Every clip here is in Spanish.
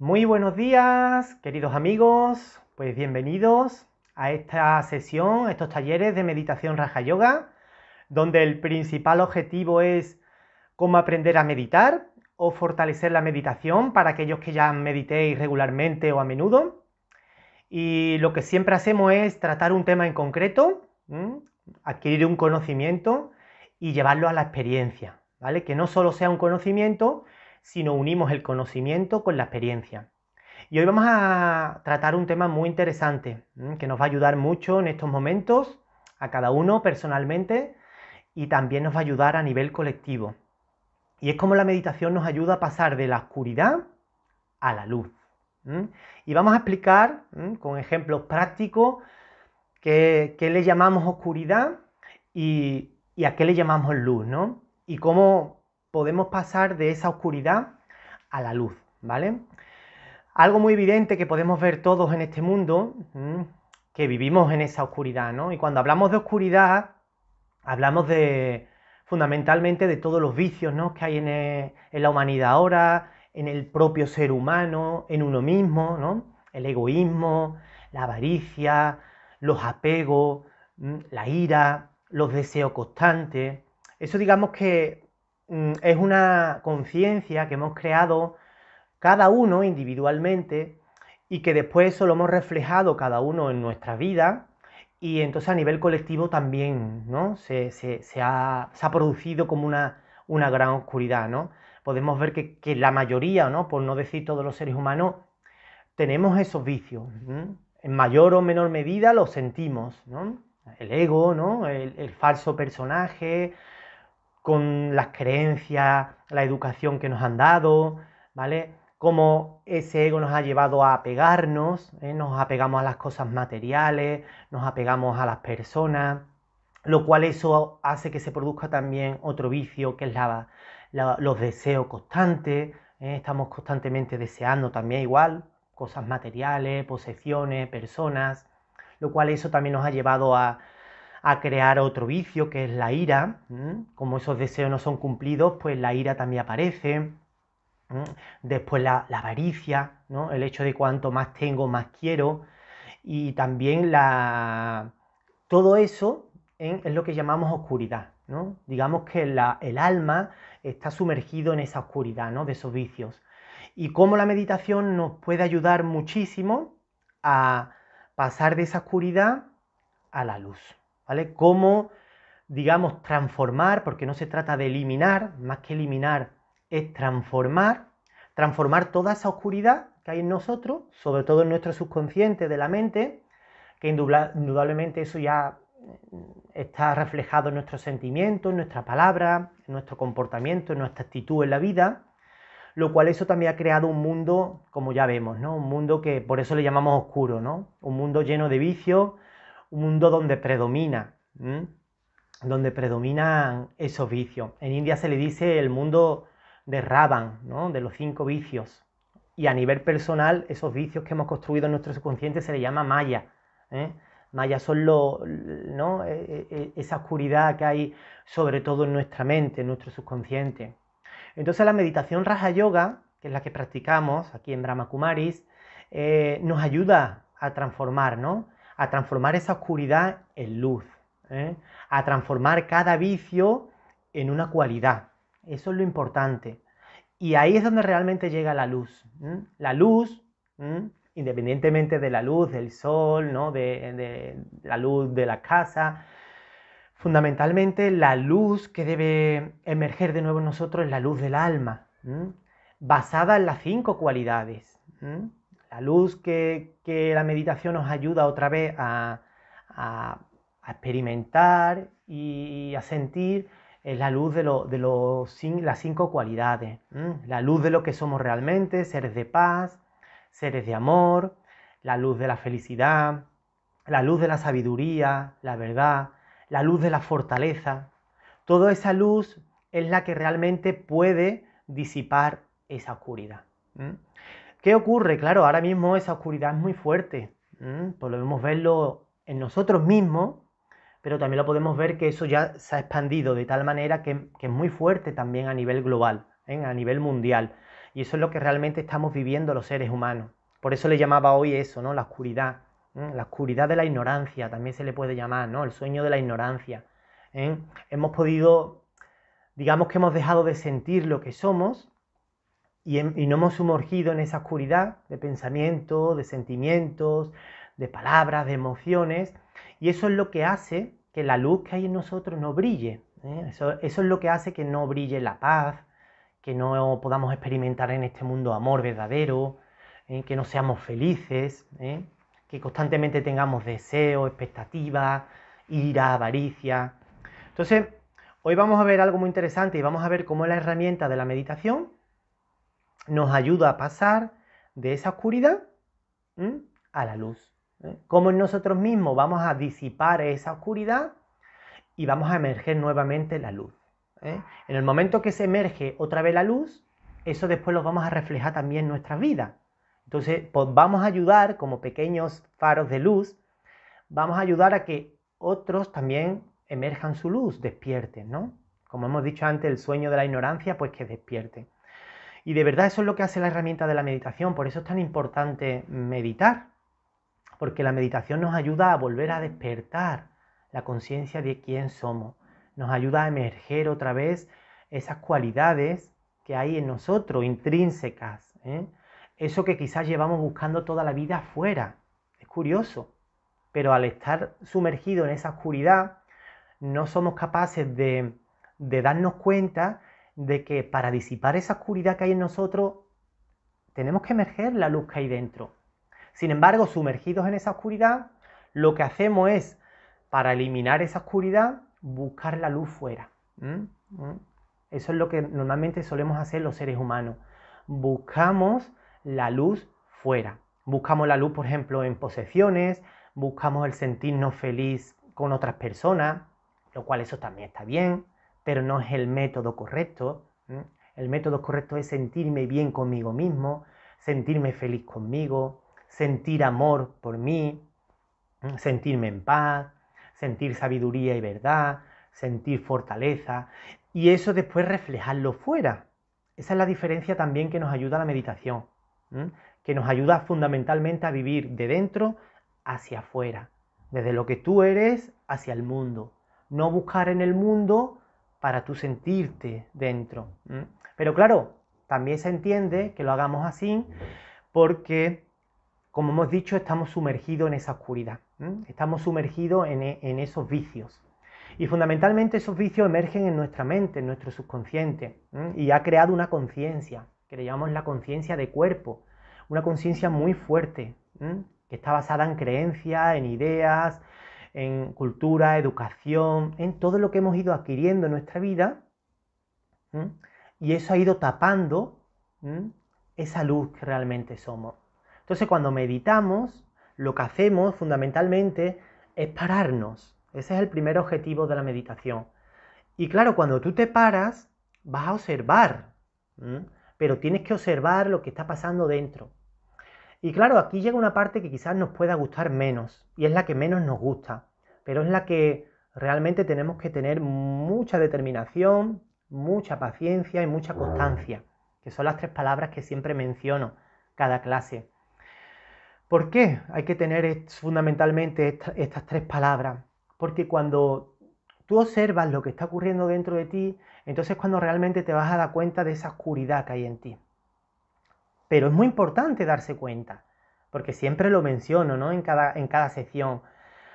Muy buenos días, queridos amigos, pues bienvenidos a esta sesión, estos talleres de meditación Raja Yoga, donde el principal objetivo es cómo aprender a meditar o fortalecer la meditación para aquellos que ya meditéis regularmente o a menudo. Y lo que siempre hacemos es tratar un tema en concreto, adquirir un conocimiento y llevarlo a la experiencia, ¿vale? Que no solo sea un conocimiento, sino unimos el conocimiento con la experiencia. Y hoy vamos a tratar un tema muy interesante que nos va a ayudar mucho en estos momentos, a cada uno personalmente, y también nos va a ayudar a nivel colectivo. Y es como la meditación nos ayuda a pasar de la oscuridad a la luz. Y vamos a explicar con ejemplos prácticos qué, le llamamos oscuridad y, y, a qué le llamamos luz, ¿no? Y cómo podemos pasar de esa oscuridad a la luz, ¿vale? Algo muy evidente que podemos ver todos en este mundo, que vivimos en esa oscuridad, ¿no? Y cuando hablamos de oscuridad, hablamos de fundamentalmente de todos los vicios ¿no? que hay en, eh, en, la humanidad ahora, en el propio ser humano, en uno mismo, ¿no? el egoísmo, la avaricia, los apegos, la ira, los deseos constantes. Eso digamos que Mm, es una conciencia que hemos creado cada uno individualmente y que después eso lo hemos reflejado cada uno en nuestra vida y entonces a nivel colectivo también ¿no? se, ha, producido como una, gran oscuridad. ¿no? Podemos ver que, la mayoría, ¿no? por no decir todos los seres humanos, tenemos esos vicios. En mayor o menor medida los sentimos. El ego, ¿no? el, el falso personaje, con las creencias, la educación que nos han dado, ¿vale? Cómo ese ego nos ha llevado a apegarnos, ¿eh? nos apegamos a las cosas materiales, nos apegamos a las personas, lo cual eso hace que se produzca también otro vicio que es la, los deseos constantes, ¿eh? estamos constantemente deseando también igual cosas materiales, posesiones, personas, lo cual eso también nos ha llevado a a crear otro vicio que es la ira. Como esos deseos no son cumplidos, pues la ira también aparece. Después la, avaricia, ¿no? el hecho de cuanto más tengo, más quiero. Y también la... todo eso ¿eh? es lo que llamamos oscuridad. ¿no? Digamos que el alma está sumergido en esa oscuridad ¿no? de esos vicios. Y cómo la meditación nos puede ayudar muchísimo a pasar de esa oscuridad a la luz. ¿vale? Cómo, digamos, transformar, porque no se trata de eliminar, más que eliminar es transformar, transformar toda esa oscuridad que hay en nosotros, sobre todo en nuestro subconsciente de la mente, que indudablemente eso ya mm, está reflejado en nuestros sentimientos, en nuestra palabra, en nuestro comportamiento, en nuestra actitud en la vida, lo cual eso también ha creado un mundo, como ya vemos, ¿no? Un mundo que por eso le llamamos oscuro, ¿no? Un mundo lleno de vicios, un mundo donde predomina, donde predominan esos vicios. En India se le dice el mundo de Raban de los cinco vicios. Y a nivel personal, esos vicios que hemos construido en nuestro subconsciente se le llama Maya. ¿eh? Maya son e, e, e, esa oscuridad que hay sobre todo en nuestra mente, en nuestro subconsciente. Entonces la meditación Raja Yoga, que es la que practicamos aquí en Brahma Kumaris, eh, nos ayuda a transformar, ¿no? a transformar esa oscuridad en luz, ¿eh? a transformar cada vicio en una cualidad. Eso es lo importante. Y ahí es donde realmente llega la luz. La luz, independientemente de la luz del sol, ¿no? de, la luz de la casa, fundamentalmente la luz que debe emerger de nuevo en nosotros es la luz del alma, basada en las cinco cualidades la luz que, la meditación nos ayuda otra vez a, experimentar y a sentir es la luz de, lo, de las cinco cualidades, la luz de lo que somos realmente, seres de paz, seres de amor, la luz de la felicidad, la luz de la sabiduría, la verdad, la luz de la fortaleza. Toda esa luz es la que realmente puede disipar esa oscuridad. ¿Qué ocurre? Claro, ahora mismo esa oscuridad es muy fuerte. Podemos verlo en nosotros mismos, pero también lo podemos ver que eso ya se ha expandido de tal manera que, es muy fuerte también a nivel global, ¿eh? a nivel mundial. Y eso es lo que realmente estamos viviendo los seres humanos. Por eso le llamaba hoy eso, ¿no? La oscuridad. La oscuridad de la ignorancia también se le puede llamar, ¿no? El sueño de la ignorancia. ¿eh? Hemos podido, digamos que hemos dejado de sentir lo que somos Em, y, no hemos sumergido en esa oscuridad de pensamientos, de sentimientos, de palabras, de emociones, y eso es lo que hace que la luz que hay en nosotros no brille. ¿eh? Eso, es lo que hace que no brille la paz, que no podamos experimentar en este mundo amor verdadero, ¿eh? que no seamos felices, ¿eh? que constantemente tengamos deseos, expectativas, ira, avaricia. Entonces, hoy vamos a ver algo muy interesante y vamos a ver cómo la herramienta de la meditación nos ayuda a pasar de esa oscuridad a la luz. ¿eh? Como nosotros mismos vamos a disipar esa oscuridad y vamos a emerger nuevamente la luz. ¿eh? En el momento que se emerge otra vez la luz, eso después lo vamos a reflejar también en nuestra vida. Entonces, pues, vamos a ayudar como pequeños faros de luz, vamos a ayudar a que otros también emerjan su luz, despierten, ¿no? Como hemos dicho antes, el sueño de la ignorancia, pues que despierten. Y de verdad eso es lo que hace la herramienta de la meditación, por eso es tan importante meditar, porque la meditación nos ayuda a volver a despertar la conciencia de quién somos, nos ayuda a emerger otra vez esas cualidades que hay en nosotros, intrínsecas, ¿eh? eso que quizás llevamos buscando toda la vida afuera. Es curioso, pero al estar sumergido en esa oscuridad, no somos capaces de, de darnos cuenta de que para disipar esa oscuridad que hay en nosotros, tenemos que emerger la luz que hay dentro. Sin embargo, sumergidos en esa oscuridad, lo que hacemos es, para eliminar esa oscuridad, buscar la luz fuera. ¿Mm? ¿Mm? Eso es lo que normalmente solemos hacer los seres humanos. Buscamos la luz fuera. Buscamos la luz, por ejemplo, en posesiones, buscamos el sentirnos feliz con otras personas, lo cual eso también está bien pero no es el método correcto. El método correcto es sentirme bien conmigo mismo, sentirme feliz conmigo, sentir amor por mí, sentirme en paz, sentir sabiduría y verdad, sentir fortaleza y eso después reflejarlo fuera. Esa es la diferencia también que nos ayuda a la meditación, que nos ayuda fundamentalmente a vivir de dentro hacia afuera, desde lo que tú eres hacia el mundo. No buscar en el mundo para tú sentirte dentro. Pero claro, también se entiende que lo hagamos así porque, como hemos dicho, estamos sumergidos en esa oscuridad, estamos sumergidos en, e, en esos vicios. Y fundamentalmente esos vicios emergen en nuestra mente, en nuestro subconsciente, y ha creado una conciencia, que le llamamos la conciencia de cuerpo, una conciencia muy fuerte, que está basada en creencias, en ideas, en cultura, educación, en todo lo que hemos ido adquiriendo en nuestra vida. Y eso ha ido tapando esa luz que realmente somos. Entonces cuando meditamos, lo que hacemos fundamentalmente es pararnos. Ese es el primer objetivo de la meditación. Y claro, cuando tú te paras, vas a observar, pero tienes que observar lo que está pasando dentro. Y claro, aquí llega una parte que quizás nos pueda gustar menos, y es la que menos nos gusta pero es la que realmente tenemos que tener mucha determinación, mucha paciencia y mucha constancia, que son las tres palabras que siempre menciono cada clase. ¿Por qué hay que tener fundamentalmente estas tres palabras? Porque cuando tú observas lo que está ocurriendo dentro de ti, entonces cuando realmente te vas a dar cuenta de esa oscuridad que hay en ti. Pero es muy importante darse cuenta, porque siempre lo menciono ¿no? en, cada, en cada sección.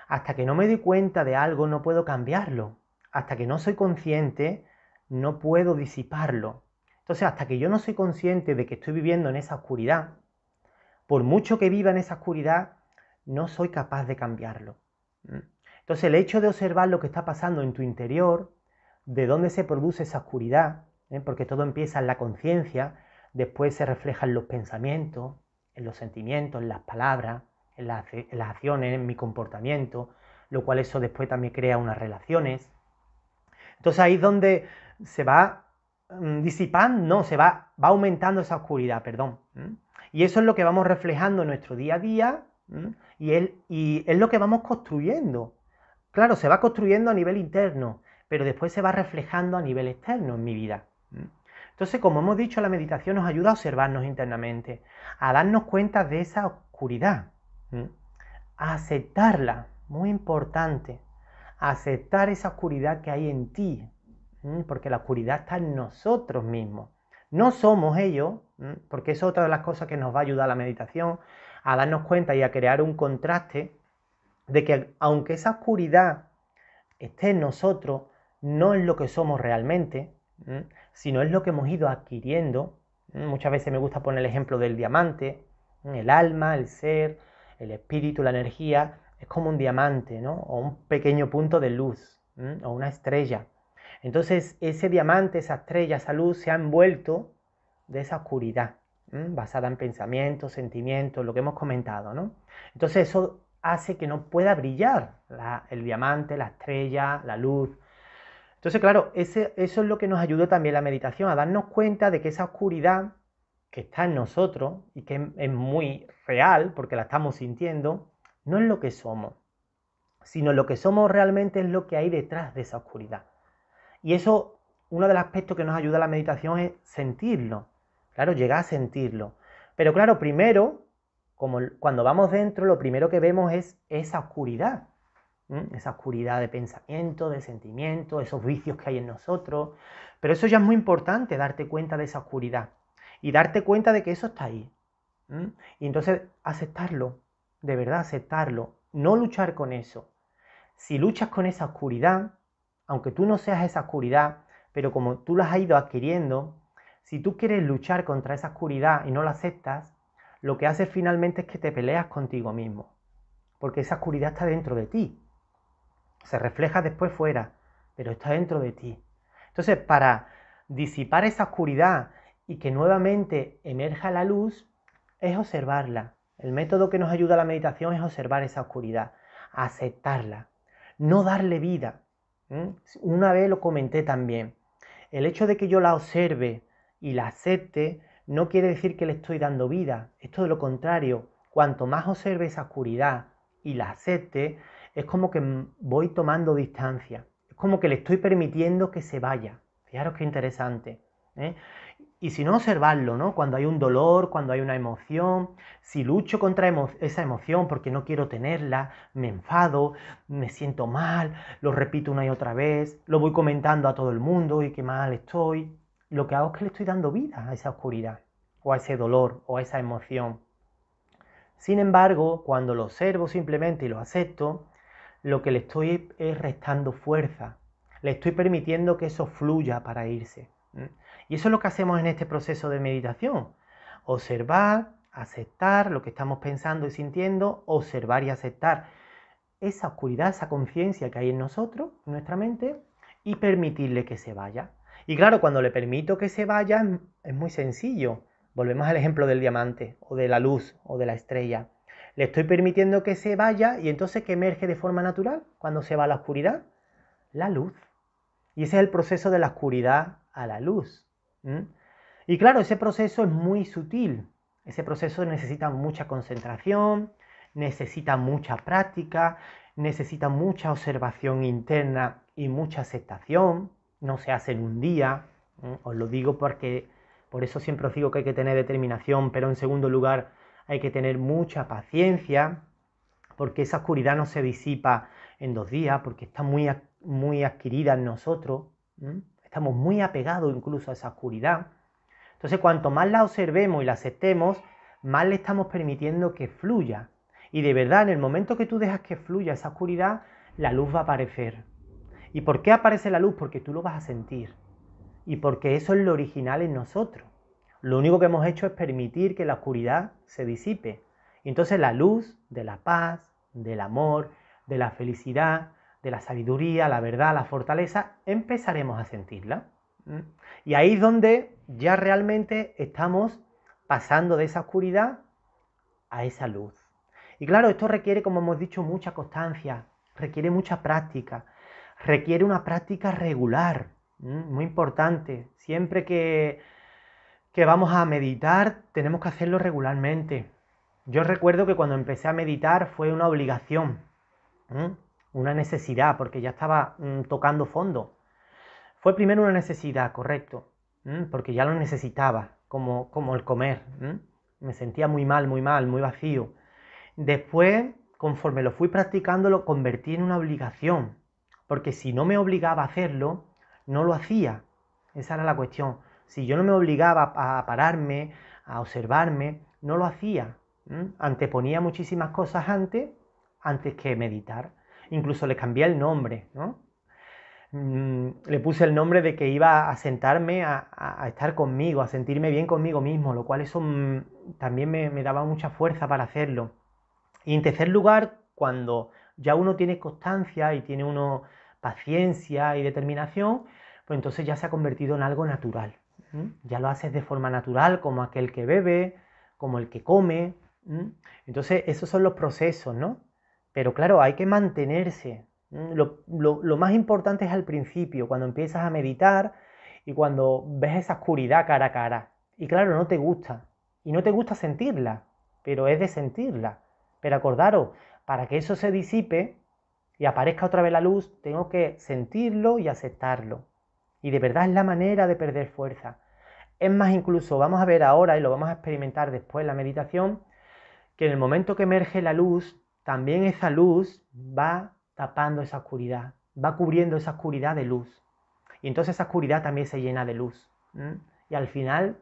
Hasta que no me doy cuenta de algo no puedo cambiarlo. Hasta que no soy consciente no puedo disiparlo. Entonces, hasta que yo no soy consciente de que estoy viviendo en esa oscuridad, por mucho que viva en esa oscuridad, no soy capaz de cambiarlo. ¿Mm? Entonces, el hecho de observar lo que está pasando en tu interior, de dónde se produce esa oscuridad, ¿eh? porque todo empieza en la conciencia, después se reflejan los pensamientos, en los sentimientos, en las palabras, en las, acciones, en mi comportamiento, lo cual eso después también crea unas relaciones. Entonces ahí es donde se va mm, disipando, no, se va, va aumentando esa oscuridad, perdón. Y eso es lo que vamos reflejando en nuestro día a día y, y es lo que vamos construyendo. Claro, se va construyendo a nivel interno, pero después se va reflejando a nivel externo en mi vida. Entonces, como hemos dicho, la meditación nos ayuda a observarnos internamente, a darnos cuenta de esa oscuridad. Mm. Aceptarla, muy importante. Aceptar esa oscuridad que hay en ti, mm, porque la oscuridad está en nosotros mismos. No somos ellos, mm, porque es otra de las cosas que nos va a ayudar la meditación, a darnos cuenta y a crear un contraste de que aunque esa oscuridad esté en nosotros, no es lo que somos realmente, sino es lo que hemos ido adquiriendo. Muchas veces me gusta poner el ejemplo del diamante, el alma, el ser, el espíritu, la energía, es como un diamante, ¿no? O un pequeño punto de luz, o una estrella. Entonces, ese diamante, esa estrella, esa luz se ha envuelto de esa oscuridad, basada en pensamientos, sentimientos, lo que hemos comentado, ¿no? Entonces, eso hace que no pueda brillar el diamante, la estrella, la luz. Entonces, claro, ese, eso es lo que nos ayudó también la meditación, a darnos cuenta de que esa oscuridad que está en nosotros y que es muy real porque la estamos sintiendo, no es lo que somos, sino lo que somos realmente es lo que hay detrás de esa oscuridad. Y eso, uno de los aspectos que nos ayuda a la meditación es sentirlo, claro, llegar a sentirlo. Pero claro, primero, como cuando vamos dentro, lo primero que vemos es esa oscuridad, esa oscuridad de pensamiento, de sentimiento, esos vicios que hay en nosotros. Pero eso ya es muy importante, darte cuenta de esa oscuridad y darte cuenta de que eso está ahí. Y entonces aceptarlo, de verdad aceptarlo, no luchar con eso. Si luchas con esa oscuridad, aunque tú no seas esa oscuridad, pero como tú la has ido adquiriendo, si tú quieres luchar contra esa oscuridad y no la aceptas, lo que haces finalmente es que te peleas contigo mismo, porque esa oscuridad está dentro de ti, se refleja después fuera, pero está dentro de ti. Entonces, para disipar esa oscuridad y que nuevamente emerja la luz es observarla. El método que nos ayuda a la meditación es observar esa oscuridad, aceptarla, no darle vida. Una vez lo comenté también. El hecho de que yo la observe y la acepte no quiere decir que le estoy dando vida. Esto de lo contrario. Cuanto más observe esa oscuridad y la acepte, es como que voy tomando distancia. Es como que le estoy permitiendo que se vaya. Fijaros qué interesante. ¿eh? Y si no observarlo, ¿no? Cuando hay un dolor, cuando hay una emoción, si lucho contra esa emoción porque no quiero tenerla, me enfado, me siento mal, lo repito una y otra vez, lo voy comentando a todo el mundo y qué mal estoy. Lo que hago es que le estoy dando vida a esa oscuridad, o a ese dolor, o a esa emoción. Sin embargo, cuando lo observo simplemente y lo acepto, lo que le estoy es restando fuerza. Le estoy permitiendo que eso fluya para irse. Y eso es lo que hacemos en este proceso de meditación. Observar, aceptar lo que estamos pensando y sintiendo, observar y aceptar esa oscuridad, esa conciencia que hay en nosotros, en nuestra mente, y permitirle que se vaya. Y claro, cuando le permito que se vaya, es muy sencillo. Volvemos al ejemplo del diamante, o de la luz, o de la estrella. Le estoy permitiendo que se vaya y entonces que emerge de forma natural cuando se va a la oscuridad, la luz. Y ese es el proceso de la oscuridad a la luz. Y claro, ese proceso es muy sutil. Ese proceso necesita mucha concentración, necesita mucha práctica, necesita mucha observación interna y mucha aceptación. No se hace en un día. Os lo digo porque por eso siempre os digo que hay que tener determinación, pero en segundo lugar hay que tener mucha paciencia, porque esa oscuridad no se disipa en dos días, porque está muy, muy adquirida en nosotros. Estamos muy apegados incluso a esa oscuridad. Entonces, cuanto más la observemos y la aceptemos, más le estamos permitiendo que fluya. Y de verdad, en el momento que tú dejas que fluya esa oscuridad, la luz va a aparecer. ¿Y por qué aparece la luz? Porque tú lo vas a sentir. Y porque eso es lo original en nosotros. Lo único que hemos hecho es permitir que la oscuridad se disipe. entonces la luz de la paz, del amor, de la felicidad, de la sabiduría, la verdad, la fortaleza, empezaremos a sentirla. Y ahí es donde ya realmente estamos pasando de esa oscuridad a esa luz. Y claro, esto requiere, como hemos dicho, mucha constancia, requiere mucha práctica, requiere una práctica regular, muy importante. Siempre que, que vamos a meditar, tenemos que hacerlo regularmente. Yo recuerdo que cuando empecé a meditar fue una obligación una necesidad, porque ya estaba mm, tocando fondo. Fue primero una necesidad, correcto, mm, porque ya lo necesitaba, como, como el comer. Mm. Me sentía muy mal, muy mal, muy vacío. Después, conforme lo fui practicando, lo convertí en una obligación, porque si no me obligaba a hacerlo, no lo hacía. Esa era la cuestión. Si yo no me obligaba a pararme, a observarme, no lo hacía. Anteponía muchísimas cosas antes, antes que meditar incluso le cambié el nombre, ¿no? Mm, le puse el nombre de que iba a sentarme a, estar conmigo, a sentirme bien conmigo mismo, lo cual eso mm, también me, daba mucha fuerza para hacerlo. Y en tercer lugar, cuando ya uno tiene constancia y tiene uno paciencia y determinación, pues entonces ya se ha convertido en algo natural. Ya lo haces de forma natural, como aquel que bebe, como el que come. Entonces, esos son los procesos, ¿no? Pero claro, hay que mantenerse. Mm, lo, más importante es al principio, cuando empiezas a meditar y cuando ves esa oscuridad cara a cara. Y claro, no te gusta. Y no te gusta sentirla, pero es de sentirla. Pero acordaros, para que eso se disipe y aparezca otra vez la luz, tengo que sentirlo y aceptarlo. Y de verdad es la manera de perder fuerza. Es más, incluso vamos a ver ahora y lo vamos a experimentar después la meditación, que en el momento que emerge la luz, también esa luz va tapando esa oscuridad, va cubriendo esa oscuridad de luz. Y entonces esa oscuridad también se llena de luz. Y al final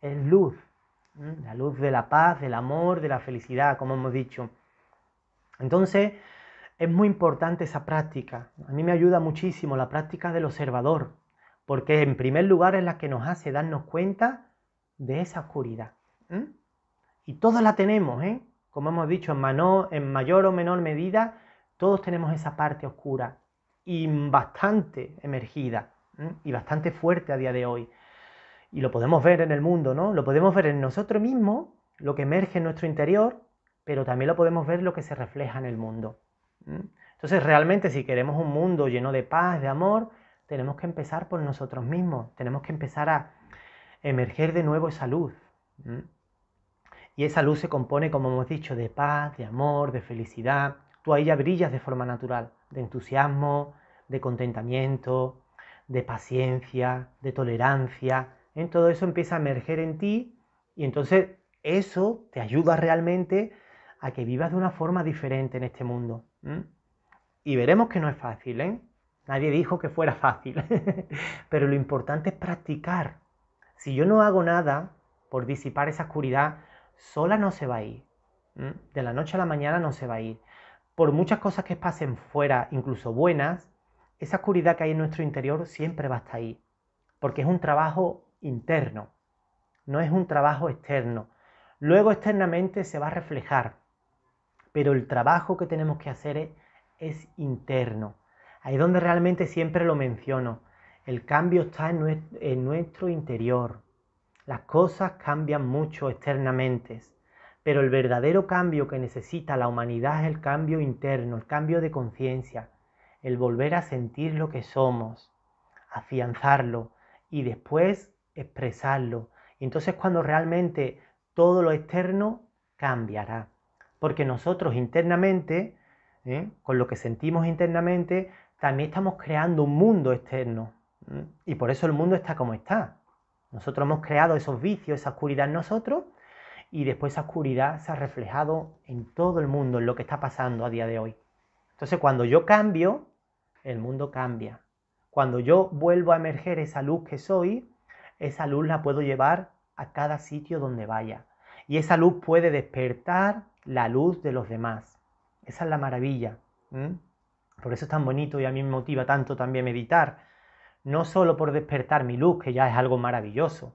es luz, la luz de la paz, del amor, de la felicidad, como hemos dicho. Entonces es muy importante esa práctica. A mí me ayuda muchísimo la práctica del observador, porque en primer lugar es la que nos hace darnos cuenta de esa oscuridad. Y todos la tenemos, ¿eh? Como hemos dicho, en, en mayor o menor medida, todos tenemos esa parte oscura y bastante emergida y bastante fuerte a día de hoy. Y lo podemos ver en el mundo, ¿no? Lo podemos ver en nosotros mismos, lo que emerge en nuestro interior, pero también lo podemos ver lo que se refleja en el mundo. Entonces, realmente, si queremos un mundo lleno de paz, de amor, tenemos que empezar por nosotros mismos, tenemos que empezar a emerger de nuevo esa luz. Y esa luz se compone, como hemos dicho, de paz, de amor, de felicidad. Tú ahí ya brillas de forma natural, de entusiasmo, de contentamiento, de paciencia, de tolerancia. En todo eso empieza a emerger en ti y entonces eso te ayuda realmente a que vivas de una forma diferente en este mundo. Y veremos que no es fácil, ¿eh? Nadie dijo que fuera fácil, pero lo importante es practicar. Si yo no hago nada por disipar esa oscuridad, sola no se va a ir. Mm. De la noche a la mañana no se va a ir. Por muchas cosas que pasen fuera, incluso buenas, esa oscuridad que hay en nuestro interior siempre va a estar ahí. Porque es un trabajo interno, no es un trabajo externo. Luego externamente se va a reflejar, pero el trabajo que tenemos que hacer es, interno. Ahí es donde realmente siempre lo menciono. El cambio está en nuestro interior, las cosas cambian mucho externamente, pero el verdadero cambio que necesita la humanidad es el cambio interno, el cambio de conciencia, el volver a sentir lo que somos, afianzarlo y después expresarlo. entonces cuando realmente todo lo externo cambiará, porque nosotros internamente, ¿eh? con lo que sentimos internamente, también estamos creando un mundo externo. Y por eso el mundo está como está. Nosotros hemos creado esos vicios, esa oscuridad en nosotros y después esa oscuridad se ha reflejado en todo el mundo, en lo que está pasando a día de hoy. Entonces cuando yo cambio, el mundo cambia. Cuando yo vuelvo a emerger esa luz que soy, esa luz la puedo llevar a cada sitio donde vaya. Y esa luz puede despertar la luz de los demás. Esa es la maravilla. Por eso es tan bonito y a mí me motiva tanto también meditar no solo por despertar mi luz, que ya es algo maravilloso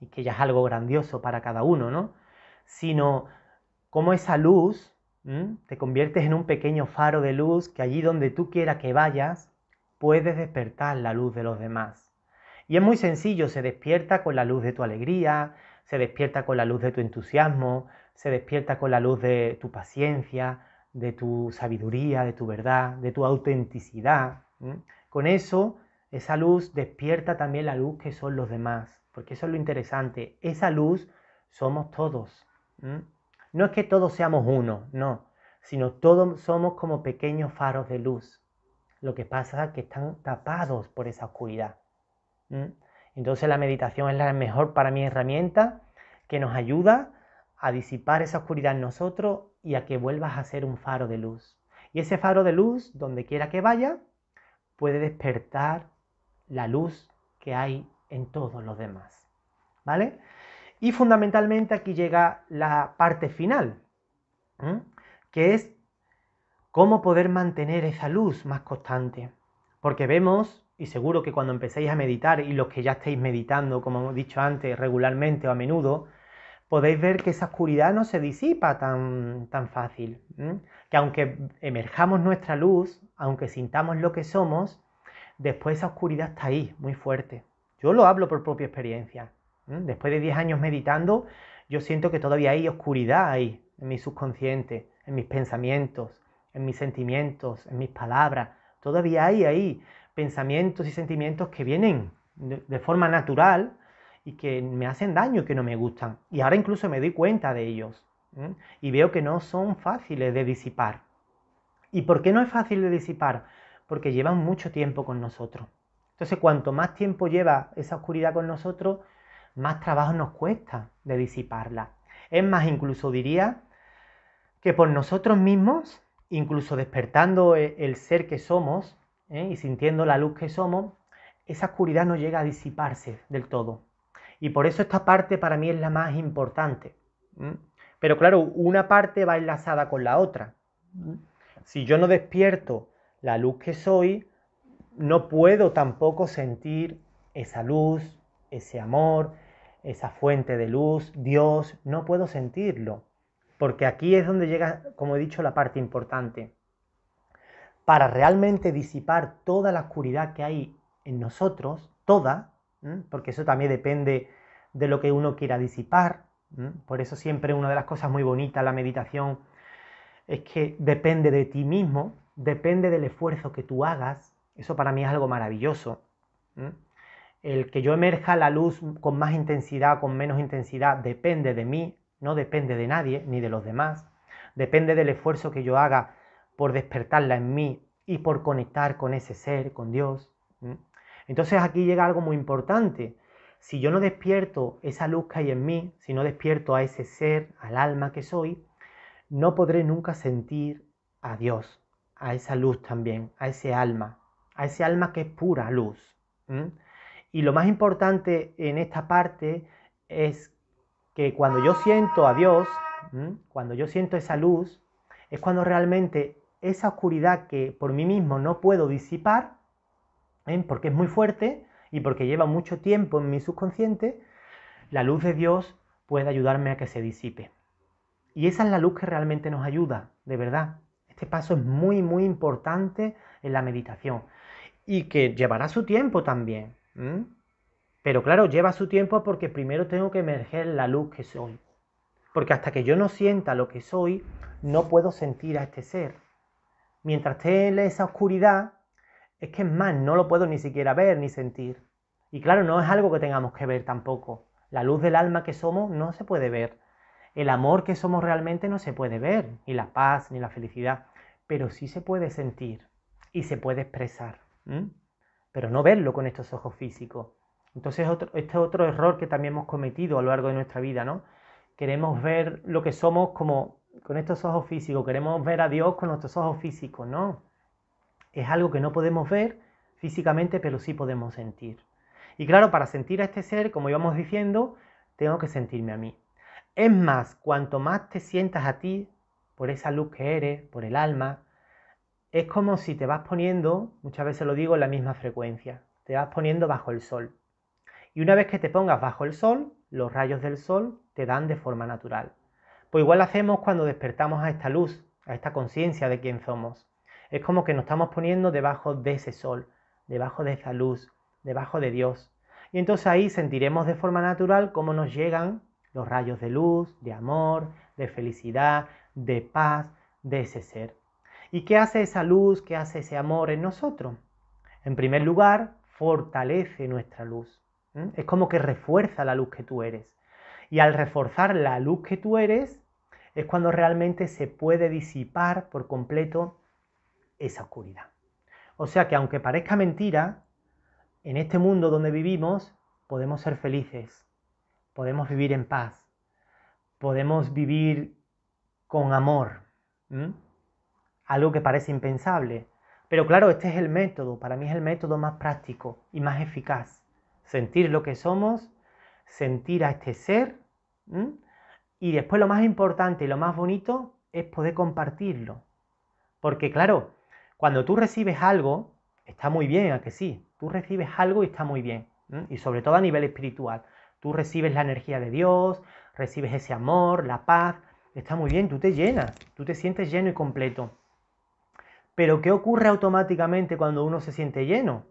y que ya es algo grandioso para cada uno, ¿no? Sino cómo esa luz te conviertes en un pequeño faro de luz que allí donde tú quieras que vayas, puedes despertar la luz de los demás. Y es muy sencillo, se despierta con la luz de tu alegría, se despierta con la luz de tu entusiasmo, se despierta con la luz de tu paciencia, de tu sabiduría, de tu verdad, de tu autenticidad. Con eso esa luz despierta también la luz que son los demás, porque eso es lo interesante. Esa luz somos todos. No es que todos seamos uno, no, sino todos somos como pequeños faros de luz. Lo que pasa es que están tapados por esa oscuridad. Entonces la meditación es la mejor para mí herramienta que nos ayuda a disipar esa oscuridad en nosotros y a que vuelvas a ser un faro de luz. Y ese faro de luz, donde quiera que vaya, puede despertar la luz que hay en todos los demás. ¿Vale? Y fundamentalmente aquí llega la parte final, que es cómo poder mantener esa luz más constante. Porque vemos, y seguro que cuando empecéis a meditar, y los que ya estáis meditando, como hemos dicho antes, regularmente o a menudo, podéis ver que esa oscuridad no se disipa tan, tan fácil. Que aunque emerjamos nuestra luz, aunque sintamos lo que somos, después esa oscuridad está ahí, muy fuerte. Yo lo hablo por propia experiencia. Después de 10 años meditando, yo siento que todavía hay oscuridad ahí, en mi subconsciente, en mis pensamientos, en mis sentimientos, en mis palabras. Todavía hay ahí pensamientos y sentimientos que vienen de forma natural y que me hacen daño y que no me gustan. Y ahora incluso me doy cuenta de ellos y veo que no son fáciles de disipar. ¿Y por qué no es fácil de disipar? porque llevan mucho tiempo con nosotros. Entonces, cuanto más tiempo lleva esa oscuridad con nosotros, más trabajo nos cuesta de disiparla. Es más, incluso diría que por nosotros mismos, incluso despertando e, el ser que somos ¿eh? y sintiendo la luz que somos, esa oscuridad no llega a disiparse del todo. Y por eso esta parte para mí es la más importante. Pero claro, una parte va enlazada con la otra. Si yo no despierto la luz que soy, no puedo tampoco sentir esa luz, ese amor, esa fuente de luz, Dios, no puedo sentirlo. Porque aquí es donde llega, como he dicho, la parte importante. Para realmente disipar toda la oscuridad que hay en nosotros, toda, porque eso también depende de lo que uno quiera disipar. Por eso siempre una de las cosas muy bonitas de la meditación es que depende de ti mismo, depende del esfuerzo que tú hagas. Eso para mí es algo maravilloso. El que yo emerja la luz con más intensidad, con menos intensidad, depende de mí, no depende de nadie ni de los demás. Depende del esfuerzo que yo haga por despertarla en mí y por conectar con ese ser, con Dios. Entonces aquí llega algo muy importante. Si yo no despierto esa luz que hay en mí, si no despierto a ese ser, al alma que soy, no podré nunca sentir a Dios, a esa luz también, a ese alma, a ese alma que es pura luz. Y lo más importante en esta parte es que cuando yo siento a Dios, cuando yo siento esa luz, es cuando realmente esa oscuridad que por mí mismo no puedo disipar, porque es muy fuerte y porque lleva mucho tiempo en mi subconsciente, la luz de Dios puede ayudarme a que se disipe. Y esa es la luz que realmente nos ayuda, de verdad. Este paso es muy, muy importante en la meditación y que llevará su tiempo también. Pero claro, lleva su tiempo porque primero tengo que emerger la luz que soy. Porque hasta que yo no sienta lo que soy, no puedo sentir a este ser. Mientras esté en esa oscuridad, es que es más, no lo puedo ni siquiera ver ni sentir. Y claro, no es algo que tengamos que ver tampoco. La luz del alma que somos no se puede ver, el amor que somos realmente no se puede ver, ni la paz, ni la felicidad, pero sí se puede sentir y se puede expresar, pero no verlo con estos ojos físicos. Entonces, este es otro error que también hemos cometido a lo largo de nuestra vida, ¿no? Queremos ver lo que somos como con estos ojos físicos, queremos ver a Dios con nuestros ojos físicos, no. Es algo que no podemos ver físicamente, pero sí podemos sentir. Y claro, para sentir a este ser, como íbamos diciendo, tengo que sentirme a mí. Es más, cuanto más te sientas a ti, por esa luz que eres, por el alma, es como si te vas poniendo, muchas veces lo digo, en la misma frecuencia, te vas poniendo bajo el sol. Y una vez que te pongas bajo el sol, los rayos del sol te dan de forma natural. Pues igual hacemos cuando despertamos a esta luz, a esta conciencia de quién somos. Es como que nos estamos poniendo debajo de ese sol, debajo de esa luz, debajo de Dios. Y entonces ahí sentiremos de forma natural cómo nos llegan los rayos de luz, de amor, de felicidad, de paz, de ese ser. ¿Y qué hace esa luz, qué hace ese amor en nosotros? En primer lugar, fortalece nuestra luz. Es como que refuerza la luz que tú eres. Y al reforzar la luz que tú eres, es cuando realmente se puede disipar por completo esa oscuridad. O sea que aunque parezca mentira, en este mundo donde vivimos podemos ser felices, podemos vivir en paz, podemos vivir con amor, algo que parece impensable. Pero claro, este es el método, para mí es el método más práctico y más eficaz. Sentir lo que somos, sentir a este ser y después lo más importante y lo más bonito es poder compartirlo. Porque claro, cuando tú recibes algo, está muy bien, a que sí, tú recibes algo y está muy bien. Y sobre todo a nivel espiritual. Tú recibes la energía de Dios, recibes ese amor, la paz. Está muy bien, tú te llenas, tú te sientes lleno y completo. Pero ¿qué ocurre automáticamente cuando uno se siente lleno?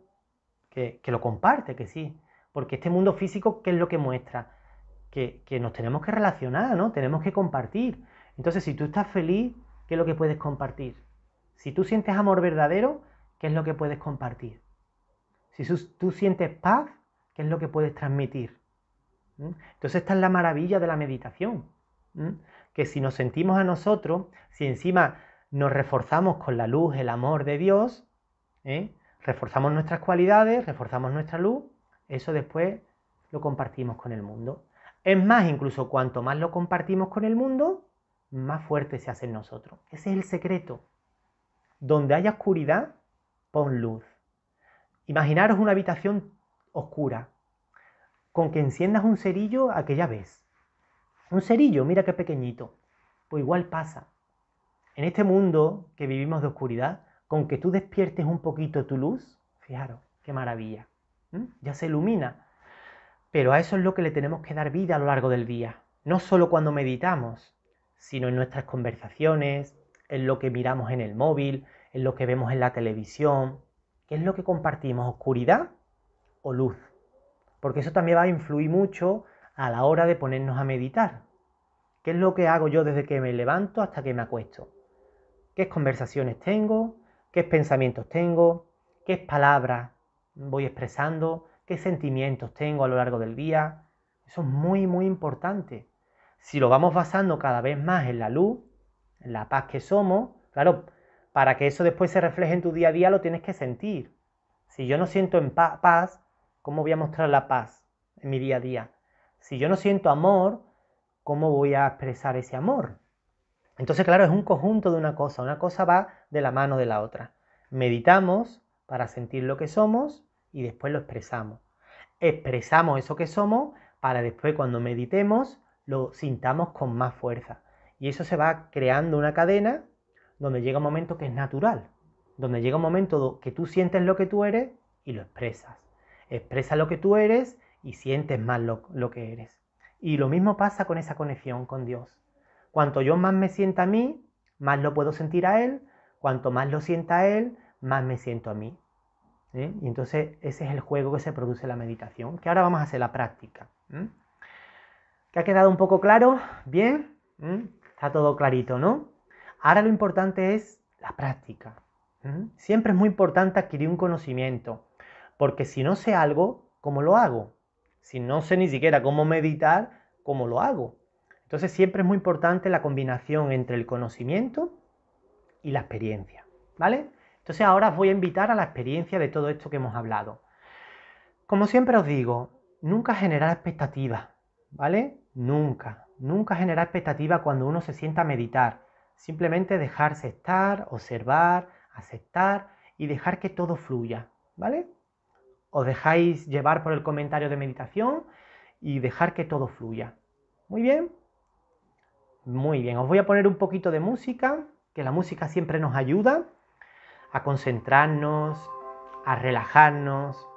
Que, lo comparte, que sí. Porque este mundo físico, ¿qué es lo que muestra? Que, que nos tenemos que relacionar, ¿no? Tenemos que compartir. Entonces, si tú estás feliz, ¿qué es lo que puedes compartir? Si tú sientes amor verdadero, ¿qué es lo que puedes compartir? Si tú sientes paz, ¿qué es lo que puedes transmitir? Entonces esta es la maravilla de la meditación, que si nos sentimos a nosotros, si encima nos reforzamos con la luz, el amor de Dios, ¿eh? reforzamos nuestras cualidades, reforzamos nuestra luz, eso después lo compartimos con el mundo. Es más, incluso cuanto más lo compartimos con el mundo, más fuerte se hace en nosotros. Ese es el secreto. Donde haya oscuridad, pon luz. Imaginaros una habitación oscura, con que enciendas un cerillo a que ya ves. Un cerillo, mira qué pequeñito. Pues igual pasa. En este mundo que vivimos de oscuridad, con que tú despiertes un poquito tu luz, fijaros, qué maravilla. Ya se ilumina. Pero a eso es lo que le tenemos que dar vida a lo largo del día. No solo cuando meditamos, sino en nuestras conversaciones, en lo que miramos en el móvil, en lo que vemos en la televisión. ¿Qué es lo que compartimos? ¿Oscuridad o luz? porque eso también va a influir mucho a la hora de ponernos a meditar. ¿Qué es lo que hago yo desde que me levanto hasta que me acuesto? ¿Qué conversaciones tengo? ¿Qué pensamientos tengo? ¿Qué palabras voy expresando? ¿Qué sentimientos tengo a lo largo del día? Eso es muy, muy importante. Si lo vamos basando cada vez más en la luz, en la paz que somos, claro, para que eso después se refleje en tu día a día lo tienes que sentir. Si yo no siento en paz, ¿Cómo voy a mostrar la paz en mi día a día? Si yo no siento amor, ¿cómo voy a expresar ese amor? Entonces, claro, es un conjunto de una cosa. Una cosa va de la mano de la otra. Meditamos para sentir lo que somos y después lo expresamos. Expresamos eso que somos para después cuando meditemos lo sintamos con más fuerza. Y eso se va creando una cadena donde llega un momento que es natural, donde llega un momento que tú sientes lo que tú eres y lo expresas expresa lo que tú eres y sientes más lo, que eres. Y lo mismo pasa con esa conexión con Dios. Cuanto yo más me sienta a mí, más lo puedo sentir a Él, cuanto más lo sienta a Él, más me siento a mí. Y entonces ese es el juego que se produce en la meditación, que ahora vamos a hacer la práctica. ¿Mm? ¿Que ha quedado un poco claro? ¿Bien? ¿Mm? Está todo clarito, ¿no? Ahora lo importante es la práctica. ¿Mm? Siempre es muy importante adquirir un conocimiento porque si no sé algo, ¿cómo lo hago? Si no sé ni siquiera cómo meditar, ¿cómo lo hago? Entonces siempre es muy importante la combinación entre el conocimiento y la experiencia, ¿vale? Entonces ahora os voy a invitar a la experiencia de todo esto que hemos hablado. Como siempre os digo, nunca generar expectativas, ¿vale? Nunca, nunca generar expectativas cuando uno se sienta a meditar. Simplemente dejarse estar, observar, aceptar y dejar que todo fluya, ¿vale? Os dejáis llevar por el comentario de meditación y dejar que todo fluya. Muy bien. Muy bien. Os voy a poner un poquito de música, que la música siempre nos ayuda a concentrarnos, a relajarnos.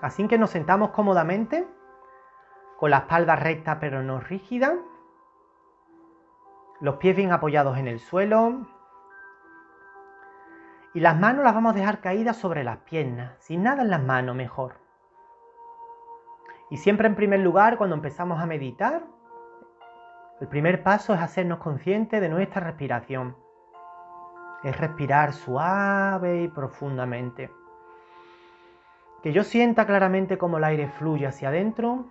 Así que nos sentamos cómodamente, con la espalda recta pero no rígida, los pies bien apoyados en el suelo, y las manos las vamos a dejar caídas sobre las piernas, sin nada en las manos mejor. Y siempre en primer lugar, cuando empezamos a meditar, el primer paso es hacernos conscientes de nuestra respiración. Es respirar suave y profundamente. Que yo sienta claramente cómo el aire fluye hacia adentro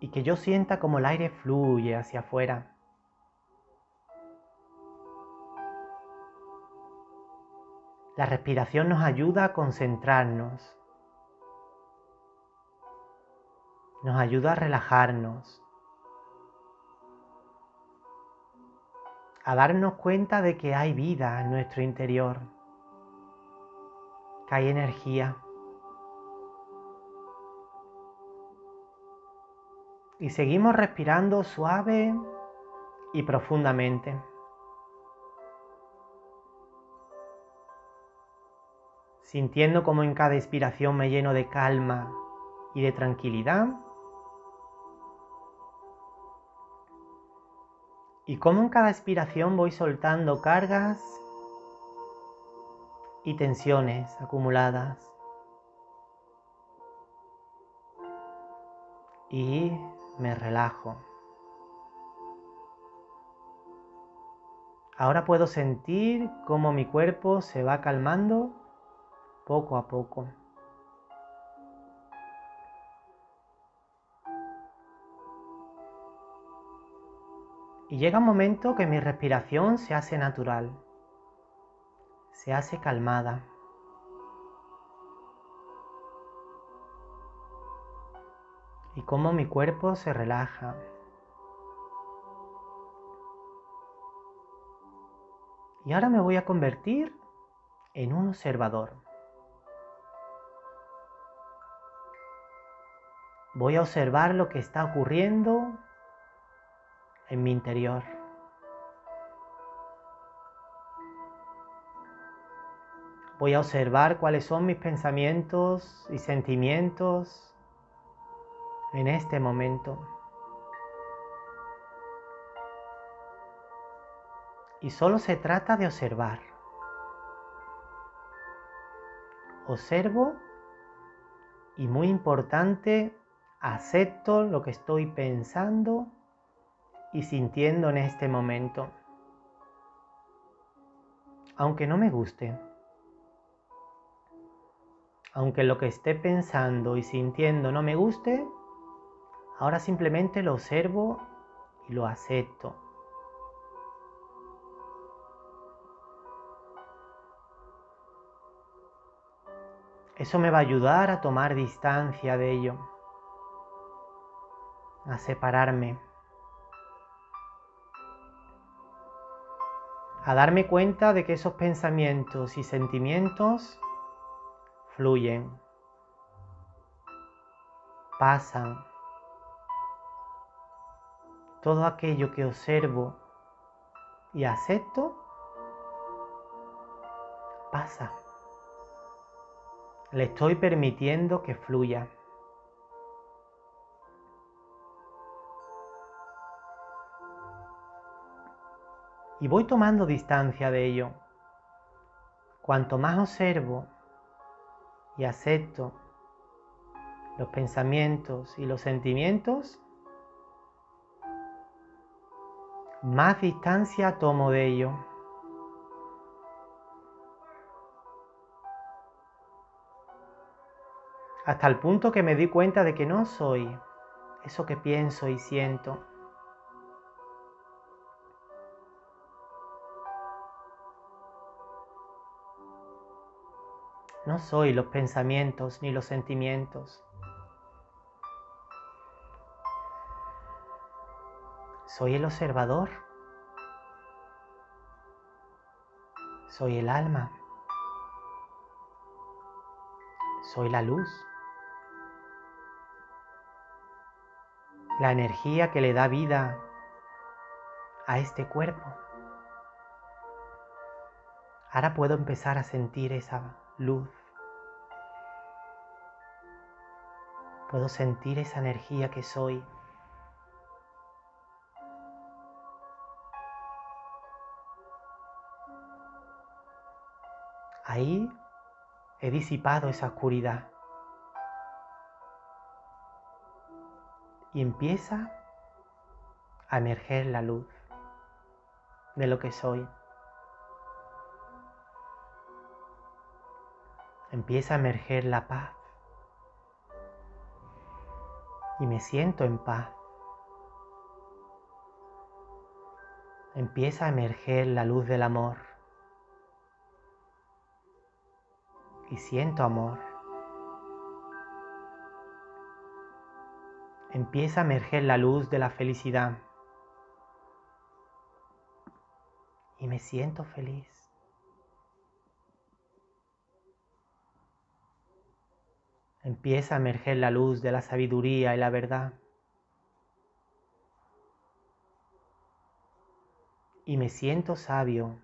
y que yo sienta cómo el aire fluye hacia afuera. La respiración nos ayuda a concentrarnos, nos ayuda a relajarnos, a darnos cuenta de que hay vida en nuestro interior, que hay energía. Y seguimos respirando suave y profundamente. sintiendo como en cada inspiración me lleno de calma y de tranquilidad. Y como en cada expiración voy soltando cargas y tensiones acumuladas. Y me relajo. Ahora puedo sentir cómo mi cuerpo se va calmando poco a poco. Y llega un momento que mi respiración se hace natural, se hace calmada. Y cómo mi cuerpo se relaja. Y ahora me voy a convertir en un observador. Voy a observar lo que está ocurriendo en mi interior. Voy a observar cuáles son mis pensamientos y sentimientos en este momento. Y solo se trata de observar. Observo y muy importante, acepto lo que estoy pensando y sintiendo en este momento, aunque no me guste, aunque lo que esté pensando y sintiendo no me guste, ahora simplemente lo observo y lo acepto. Eso me va a ayudar a tomar distancia de ello a separarme, a darme cuenta de que esos pensamientos y sentimientos fluyen, pasan. Todo aquello que observo y acepto pasa. Le estoy permitiendo que fluya. y voy tomando distancia de ello. Cuanto más observo y acepto los pensamientos y los sentimientos, más distancia tomo de ello. Hasta el punto que me di cuenta de que no soy eso que pienso y siento. No soy los pensamientos ni los sentimientos. Soy el observador. Soy el alma. Soy la luz. La energía que le da vida a este cuerpo. Ahora puedo empezar a sentir esa luz Puedo sentir esa energía que soy. Ahí he disipado esa oscuridad. Y empieza a emerger la luz de lo que soy. Empieza a emerger la paz y me siento en paz. Empieza a emerger la luz del amor y siento amor. Empieza a emerger la luz de la felicidad y me siento feliz. empieza a emerger la luz de la sabiduría y la verdad. Y me siento sabio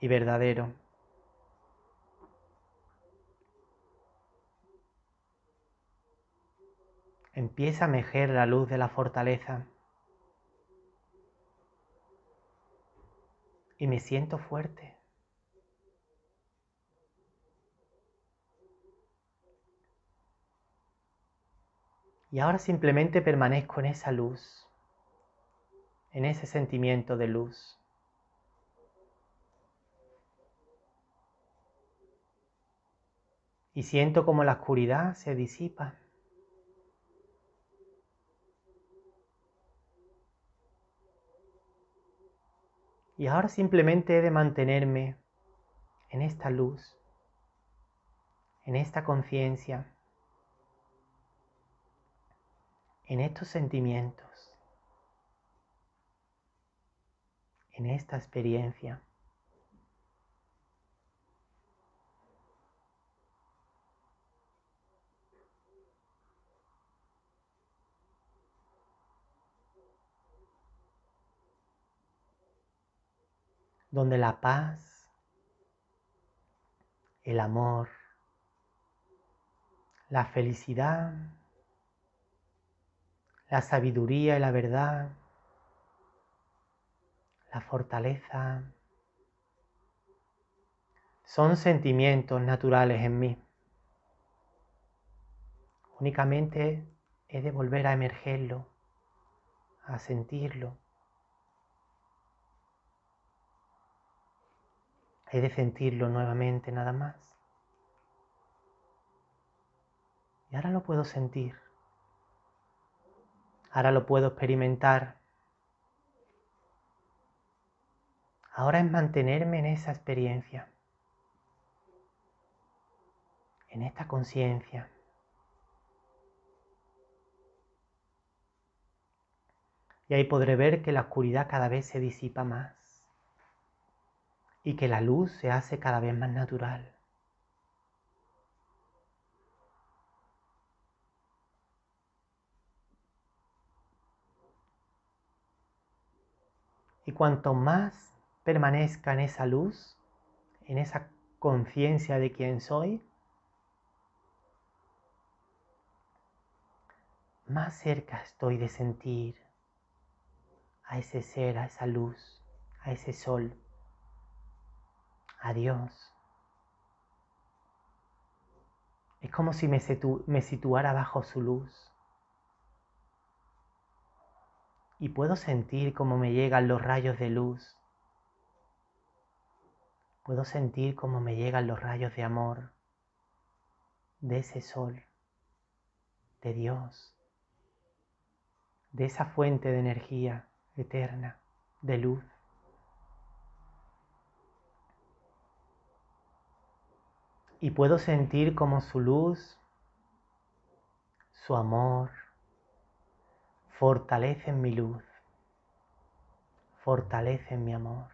y verdadero. Empieza a emerger la luz de la fortaleza. Y me siento fuerte. Y ahora simplemente permanezco en esa luz, en ese sentimiento de luz. Y siento como la oscuridad se disipa. Y ahora simplemente he de mantenerme en esta luz, en esta conciencia. en estos sentimientos, en esta experiencia. donde la paz, el amor, la felicidad la sabiduría y la verdad, la fortaleza. Son sentimientos naturales en mí. Únicamente he de volver a emergerlo, a sentirlo. He de sentirlo nuevamente nada más. Y ahora lo puedo sentir. Ahora lo puedo experimentar. Ahora es mantenerme en esa experiencia, en esta conciencia. Y ahí podré ver que la oscuridad cada vez se disipa más y que la luz se hace cada vez más natural. Y cuanto más permanezca en esa luz, en esa conciencia de quién soy, más cerca estoy de sentir a ese ser, a esa luz, a ese sol, a Dios. Es como si me, me situara bajo su luz. y puedo sentir cómo me llegan los rayos de luz. Puedo sentir cómo me llegan los rayos de amor de ese sol, de Dios, de esa fuente de energía eterna, de luz. Y puedo sentir como su luz, su amor, fortalecen mi luz, fortalecen mi amor.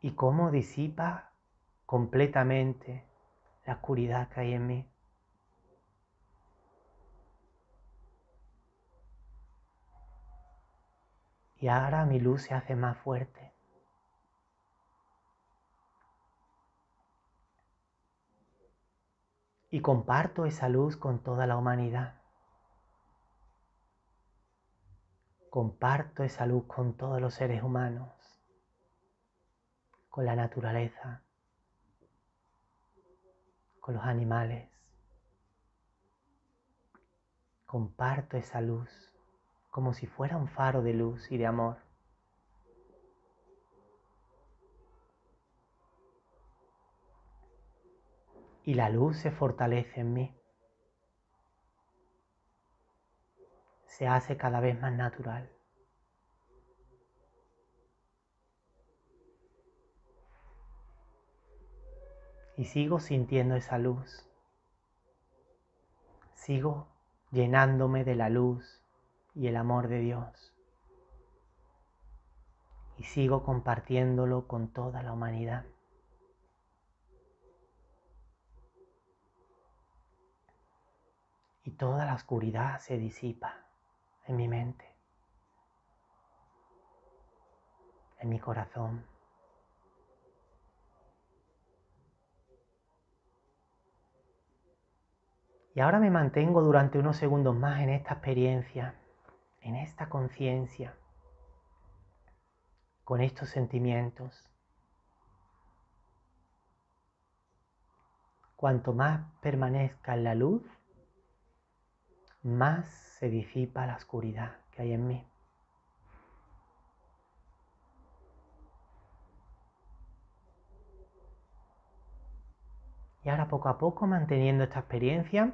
Y cómo disipa completamente la oscuridad que hay en mí. Y ahora mi luz se hace más fuerte. Y comparto esa luz con toda la humanidad. comparto esa luz con todos los seres humanos, con la naturaleza, con los animales. Comparto esa luz como si fuera un faro de luz y de amor. Y la luz se fortalece en mí. se hace cada vez más natural. Y sigo sintiendo esa luz. Sigo llenándome de la luz y el amor de Dios. Y sigo compartiéndolo con toda la humanidad. y toda la oscuridad se disipa en mi mente, en mi corazón. Y ahora me mantengo durante unos segundos más en esta experiencia, en esta conciencia, con estos sentimientos. Cuanto más permanezca en la luz, más se disipa la oscuridad que hay en mí. Y ahora poco a poco, manteniendo esta experiencia,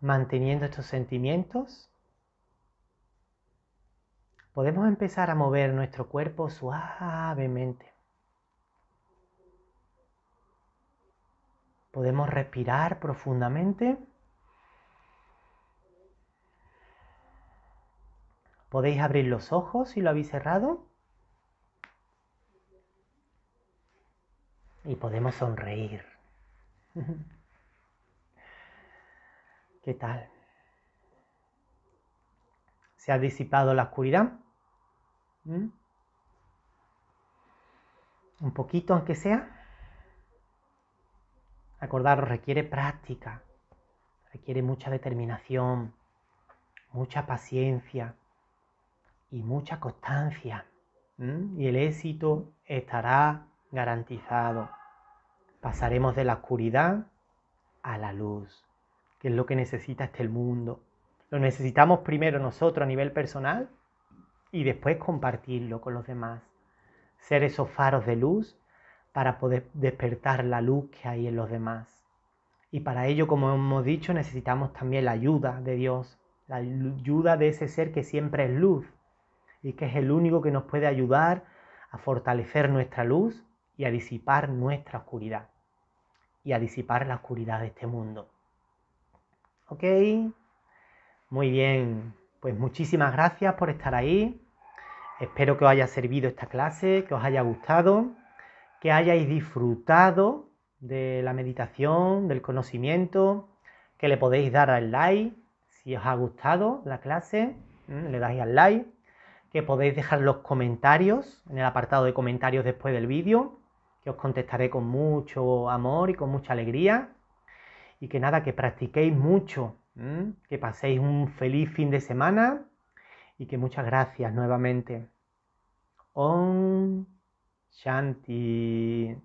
manteniendo estos sentimientos, podemos empezar a mover nuestro cuerpo suavemente. Podemos respirar profundamente. Podéis abrir los ojos si lo habéis cerrado. Y podemos sonreír. ¿Qué tal? ¿Se ha disipado la oscuridad? ¿Mm? Un poquito aunque sea. Acordaros, requiere práctica, requiere mucha determinación, mucha paciencia y mucha constancia. Y el éxito estará garantizado. Pasaremos de la oscuridad a la luz, que es lo que necesita este mundo. Lo necesitamos primero nosotros a nivel personal y después compartirlo con los demás. Ser esos faros de luz para poder despertar la luz que hay en los demás. Y para ello, como hemos dicho, necesitamos también la ayuda de Dios, la ayuda de ese ser que siempre es luz y que es el único que nos puede ayudar a fortalecer nuestra luz y a disipar nuestra oscuridad y a disipar la oscuridad de este mundo. ¿Ok? Muy bien, pues muchísimas gracias por estar ahí. Espero que os haya servido esta clase, que os haya gustado que hayáis disfrutado de la meditación, del conocimiento, que le podéis dar al like si os ha gustado la clase, le dais al like, que podéis dejar los comentarios en el apartado de comentarios después del vídeo, que os contestaré con mucho amor y con mucha alegría. Y que nada, que practiquéis mucho, que paséis un feliz fin de semana y que muchas gracias nuevamente. Shanti